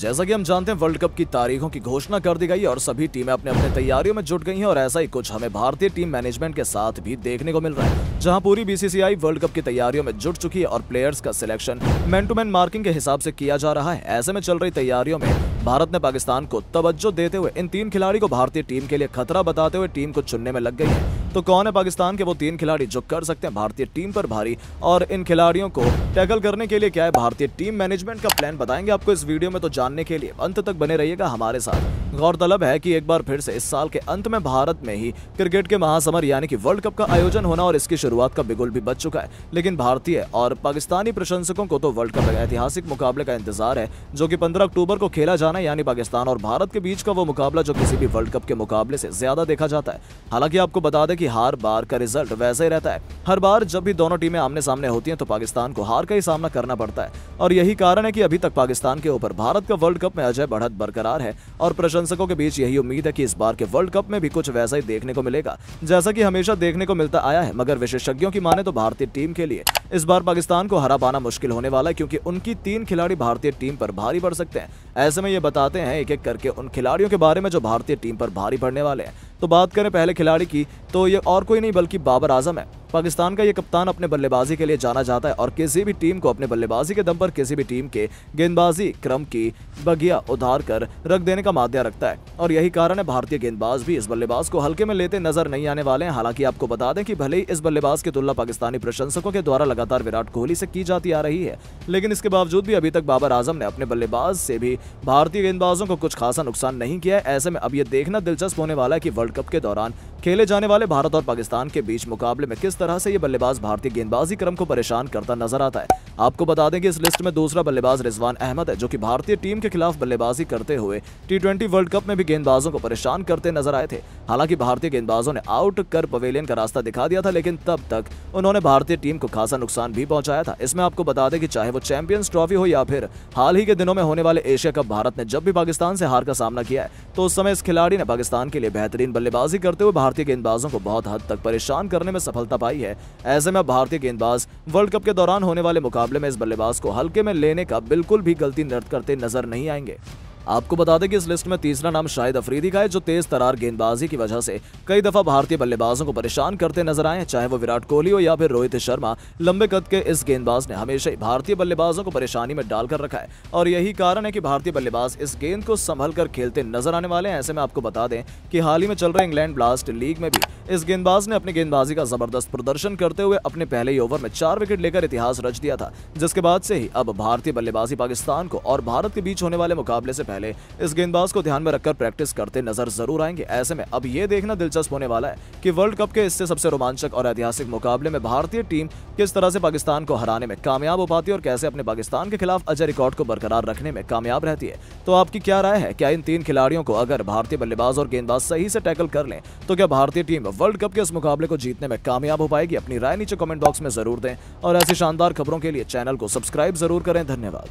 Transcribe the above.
जैसा कि हम जानते हैं वर्ल्ड कप की तारीखों की घोषणा कर दी गई है और सभी टीमें अपने अपने तैयारियों में जुट गई हैं और ऐसा ही कुछ हमें भारतीय टीम मैनेजमेंट के साथ भी देखने को मिल रहा है जहां पूरी बीसीसीआई वर्ल्ड कप की तैयारियों में जुट चुकी है और प्लेयर्स का selection man to man marking के हिसाब से किया जा रहा है ऐसे में चल रही तैयारियों में भारत ने पाकिस्तान को तवज्जो देते हुए इन तीन खिलाड़ी को भारतीय टीम के लिए खतरा बताते हुए टीम को चुनने में लग गई है तो कौन है पाकिस्तान के वो तीन खिलाड़ी जो कर सकते हैं भारतीय टीम पर भारी और इन खिलाड़ियों को टैकल करने के लिए क्या है भारतीय टीम मैनेजमेंट का प्लान बताएंगे आपको इस वीडियो में तो जानने के लिए अंत तक बने रहिएगा हमारे साथ गौरतलब है कि एक बार फिर से इस साल के अंत में भारत में ही क्रिकेट के महासमर यानी कि वर्ल्ड कप का आयोजन होना और इसकी शुरुआत का बिगुल भी बच चुका है लेकिन भारतीय और पाकिस्तानी प्रशंसकों को तो वर्ल्ड कप का ऐतिहासिक मुकाबले का इंतजार है जो कि 15 अक्टूबर को खेला जाना यानी पाकिस्तान और भारत के बीच का वो मुकाबला जो किसी भी वर्ल्ड कप के मुकाबले से ज्यादा देखा जाता है हालांकि आपको बता दें कि हर बार का रिजल्ट वैसे ही रहता है हर बार जब भी दोनों टीमें आमने सामने होती है तो पाकिस्तान को हार का ही सामना करना पड़ता है और यही कारण है की अभी तक पाकिस्तान के ऊपर भारत का वर्ल्ड कप में अजय बढ़त बरकरार है और प्रशंसा प्रशंसकों के बीच यही उम्मीद है कि इस बार के वर्ल्ड कप में भी कुछ वैसा ही देखने को मिलेगा जैसा कि हमेशा देखने को मिलता आया है मगर विशेषज्ञों की माने तो भारतीय टीम के लिए इस बार पाकिस्तान को हरा पाना मुश्किल होने वाला है क्योंकि उनकी तीन खिलाड़ी भारतीय टीम पर भारी पड़ सकते हैं ऐसे में ये बताते हैं एक एक करके उन खिलाड़ियों के बारे में जो भारतीय टीम पर भारी पड़ने वाले हैं तो बात करें पहले खिलाड़ी की तो ये और कोई नहीं बल्कि बाबर आजम है पाकिस्तान का ये कप्तान अपने बल्लेबाजी के लिए जाना जाता है और किसी भी टीम को अपने बल्लेबाजी के दम पर किसी भी टीम के गेंदबाजी क्रम की बगिया उधार कर रख देने का माध्यम रखता है और यही कारण है भारतीय गेंदबाज भी इस बल्लेबाज को हल्के में लेते नजर नहीं आने वाले हैं हालांकि आपको बता दें कि भले ही इस बल्लेबाज की तुलना पाकिस्तानी प्रशंसकों के द्वारा लगातार विराट कोहली से की जाती आ रही है लेकिन इसके बावजूद भी अभी तक बाबर आजम ने अपने बल्लेबाज से भी भारतीय गेंदबाजों को कुछ खासा नुकसान नहीं किया है ऐसे में अब यह देखना दिलचस्प होने वाला है कि वर्ल्ड कप के दौरान खेले जाने वाले भारत और पाकिस्तान के बीच मुकाबले में किस तरह से ये बल्लेबाज भारतीय गेंदबाजी क्रम को परेशान करता नजर आता है आपको बता दें कि इस लिस्ट में दूसरा बल्लेबाज रिजवान अहमद है जो कि भारतीय टीम के खिलाफ बल्लेबाजी करते हुए टी वर्ल्ड कप में भी गेंदबाजों को परेशान करते नजर आए थे हालांकि भारतीय गेंदबाजों ने आउट कर पवेलियन का रास्ता दिखा दिया था लेकिन तब तक उन्होंने भारतीय टीम को खासा नुकसान भी पहुंचाया था इसमें आपको बता दें कि चाहे वो चैंपियंस ट्रॉफी हो या फिर हाल ही के दिनों में होने वाले एशिया कप भारत ने जब भी पाकिस्तान से हार का सामना किया है तो उस समय इस खिलाड़ी ने पाकिस्तान के लिए बेहतरीन बल्लेबाजी करते हुए भारतीय गेंदबाजों को बहुत हद तक परेशान करने में सफलता पाई है ऐसे में भारतीय गेंदबाज वर्ल्ड कप के दौरान होने वाले मुकाबले मुकाबले में इस बल्लेबाज को हल्के में लेने का बिल्कुल भी गलती करते नजर नहीं आएंगे आपको बता दें कि इस लिस्ट में तीसरा नाम शाहिद अफरीदी का है जो तेज तरार गेंदबाजी की वजह से कई दफा भारतीय बल्लेबाजों को परेशान करते नजर आए चाहे वो विराट कोहली हो या फिर रोहित शर्मा लंबे कद के इस गेंदबाज ने हमेशा ही भारतीय बल्लेबाजों को परेशानी में डालकर रखा है और यही कारण है कि भारतीय बल्लेबाज इस गेंद को संभल कर खेलते नजर आने वाले हैं ऐसे में आपको बता दें कि हाल ही में चल रहे इंग्लैंड ब्लास्ट लीग में भी इस गेंदबाज ने अपनी गेंदबाजी का जबरदस्त प्रदर्शन करते हुए अपने पहले ही ओवर में चार विकेट लेकर इतिहास रच दिया था जिसके बाद से ही अब भारतीय बल्लेबाजी पाकिस्तान को और भारत के बीच होने वाले मुकाबले से पहले पहले इस गेंदबाज को ध्यान में रखकर प्रैक्टिस करते नजर जरूर आएंगे ऐसे में अब ये देखना दिलचस्प होने वाला है कि वर्ल्ड कप के इससे सबसे रोमांचक और ऐतिहासिक मुकाबले में भारतीय टीम किस तरह से पाकिस्तान को हराने में कामयाब हो पाती है और कैसे अपने पाकिस्तान के खिलाफ अजय रिकॉर्ड को बरकरार रखने में कामयाब रहती है तो आपकी क्या राय है क्या इन तीन खिलाड़ियों को अगर भारतीय बल्लेबाज और गेंदबाज सही से टैकल कर लें तो क्या भारतीय टीम वर्ल्ड कप के इस मुकाबले को जीतने में कामयाब हो पाएगी अपनी राय नीचे कॉमेंट बॉक्स में जरूर दें और ऐसी शानदार खबरों के लिए चैनल को सब्सक्राइब जरूर करें धन्यवाद